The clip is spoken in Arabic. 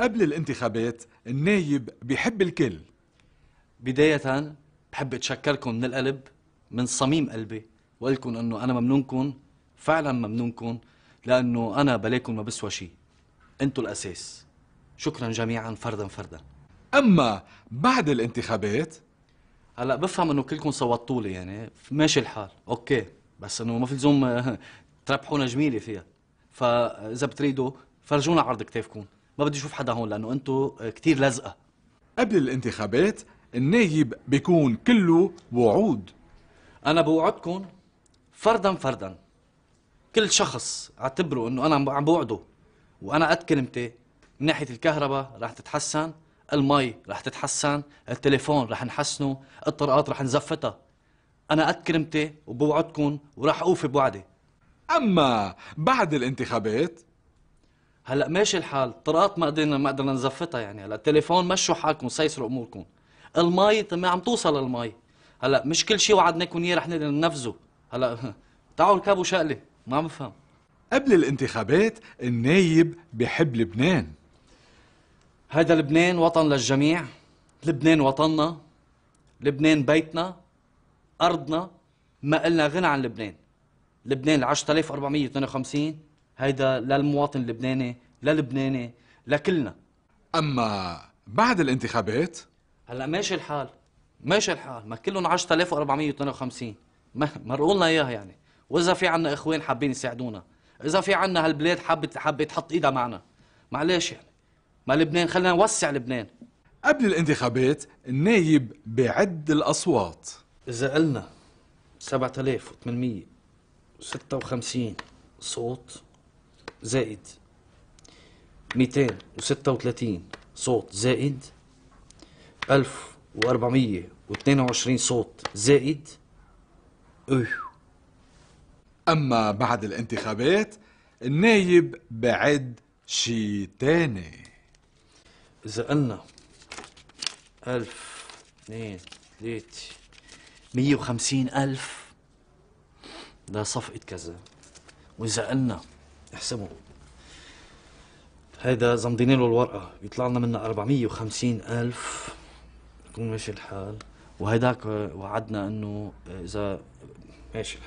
قبل الانتخابات النايب بحب الكل بداية بحب اتشكركم من القلب من صميم قلبي وقلكم انه انا ممنونكم فعلا ممنونكم لانه انا بلاكم ما بسوى شيء انتو الاساس شكرا جميعا فردا فردا اما بعد الانتخابات هلا بفهم انه كلكم صوتوا لي يعني ماشي الحال اوكي بس انه ما في لزوم تربحونا جميله فيها فاذا بتريدوا فرجونا عرض كتافكم ما بدي اشوف حدا هون لانه انتم كثير لزقه قبل الانتخابات النايب بيكون كله وعود انا بوعدكم فردا فردا كل شخص اعتبره انه انا عم بوعده وانا قد كلمتي من ناحيه الكهرباء رح تتحسن المي رح تتحسن التليفون رح نحسنه الطرقات رح نزفتها انا قد كلمتي وبوعدكم ورح اوفي بوعدي اما بعد الانتخابات هلا ماشي الحال طرقات ما قدرنا ما قدرنا نزفتها يعني هلا التليفون مشوا حالكم سيسروا اموركم المي ما عم توصل المي هلا مش كل شيء وعدناكم اياه رح نقدر ننفذه هلا تعالوا اركبوا شقله ما عم بفهم قبل الانتخابات النايب بحب لبنان هذا لبنان وطن للجميع لبنان وطننا لبنان بيتنا أرضنا ما قلنا غنى عن لبنان لبنان 10452 هيدا للمواطن اللبناني للبناني لكلنا اما بعد الانتخابات هلا ماشي الحال ماشي الحال ما كلهم 10452 مرقوا لنا اياها يعني واذا في عنا اخوان حابين يساعدونا اذا في عنا هالبلاد حابه حابه تحط ايدها معنا معلش يعني ما لبنان خلينا نوسع لبنان قبل الانتخابات النايب بعد الاصوات اذا قلنا 7856 صوت زائد 236 صوت زائد 1422 صوت زائد أوه. أما بعد الانتخابات النايب بعد شي تاني إذا قلنا 1000 2 3 150000 لصفقة كذا وإذا قلنا احسبوا هيدا زمضين له الورقة بيطلع لنا منها 450 ألف بكون ماشي الحال وهيداك وعدنا انه اذا ماشي الحال